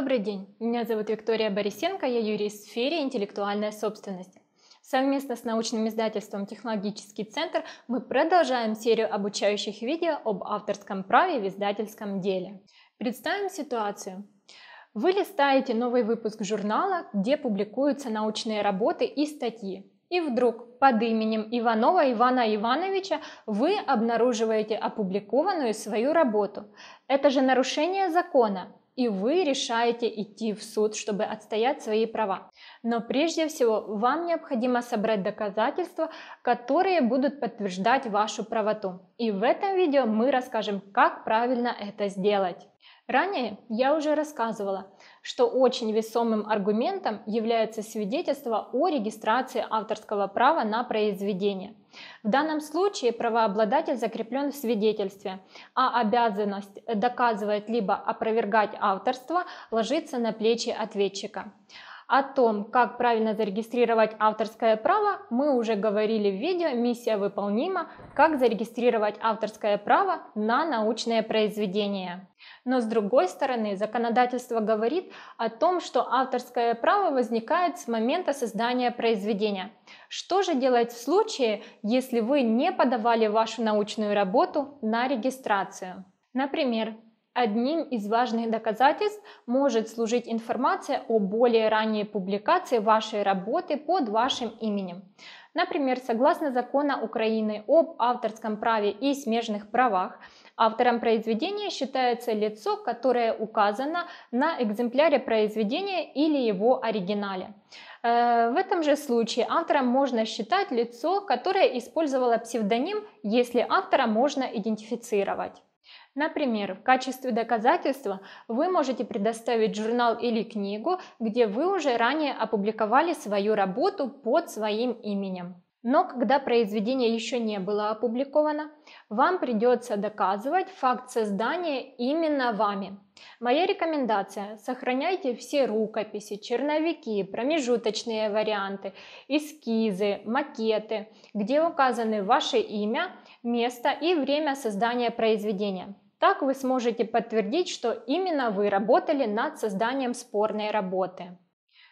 Добрый день, меня зовут Виктория Борисенко, я юрист в сфере интеллектуальной собственности. Совместно с научным издательством «Технологический центр» мы продолжаем серию обучающих видео об авторском праве в издательском деле. Представим ситуацию. Вы листаете новый выпуск журнала, где публикуются научные работы и статьи. И вдруг под именем Иванова Ивана Ивановича вы обнаруживаете опубликованную свою работу. Это же нарушение закона и вы решаете идти в суд, чтобы отстоять свои права. Но прежде всего вам необходимо собрать доказательства, которые будут подтверждать вашу правоту. И в этом видео мы расскажем, как правильно это сделать. Ранее я уже рассказывала, что очень весомым аргументом является свидетельство о регистрации авторского права на произведение. В данном случае правообладатель закреплен в свидетельстве, а обязанность доказывать либо опровергать авторство ложится на плечи ответчика. О том, как правильно зарегистрировать авторское право, мы уже говорили в видео «Миссия выполнима. Как зарегистрировать авторское право на научное произведение». Но с другой стороны, законодательство говорит о том, что авторское право возникает с момента создания произведения. Что же делать в случае, если вы не подавали вашу научную работу на регистрацию? Например, Одним из важных доказательств может служить информация о более ранней публикации вашей работы под вашим именем. Например, согласно закону Украины об авторском праве и смежных правах, автором произведения считается лицо, которое указано на экземпляре произведения или его оригинале. Э, в этом же случае автором можно считать лицо, которое использовало псевдоним, если автора можно идентифицировать. Например, в качестве доказательства вы можете предоставить журнал или книгу, где вы уже ранее опубликовали свою работу под своим именем. Но когда произведение еще не было опубликовано, вам придется доказывать факт создания именно вами. Моя рекомендация – сохраняйте все рукописи, черновики, промежуточные варианты, эскизы, макеты, где указаны ваше имя, место и время создания произведения. Так вы сможете подтвердить, что именно вы работали над созданием спорной работы.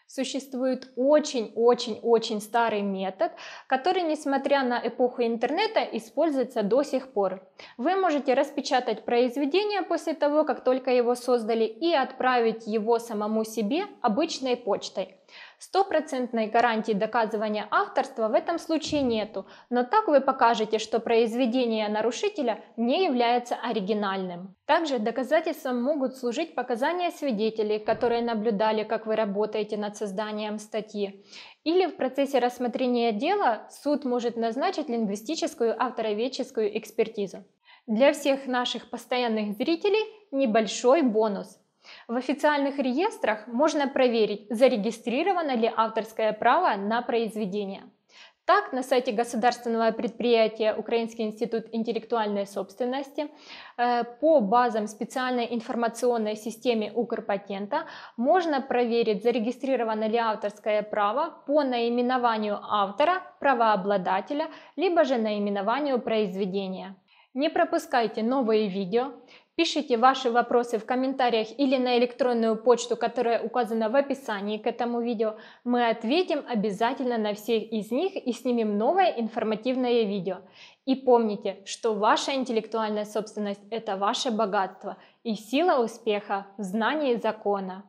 Существует очень-очень-очень старый метод, который, несмотря на эпоху интернета, используется до сих пор. Вы можете распечатать произведение после того, как только его создали, и отправить его самому себе обычной почтой. Стопроцентной гарантии доказывания авторства в этом случае нету, но так вы покажете, что произведение нарушителя не является оригинальным. Также доказательством могут служить показания свидетелей, которые наблюдали, как вы работаете над созданием статьи. Или в процессе рассмотрения дела суд может назначить лингвистическую автороведческую экспертизу. Для всех наших постоянных зрителей небольшой бонус – в официальных реестрах можно проверить, зарегистрировано ли авторское право на произведение. Так, на сайте государственного предприятия Украинский институт интеллектуальной собственности э, по базам специальной информационной системы Укрпатента можно проверить, зарегистрировано ли авторское право по наименованию автора, правообладателя, либо же наименованию произведения. Не пропускайте новые видео, Пишите ваши вопросы в комментариях или на электронную почту, которая указана в описании к этому видео. Мы ответим обязательно на всех из них и снимем новое информативное видео. И помните, что ваша интеллектуальная собственность – это ваше богатство и сила успеха в знании закона.